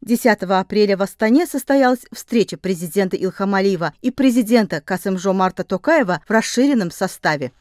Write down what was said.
10 апреля в Астане состоялась встреча президента Илхамалиева и президента Касымжо Марта Токаева в расширенном составе.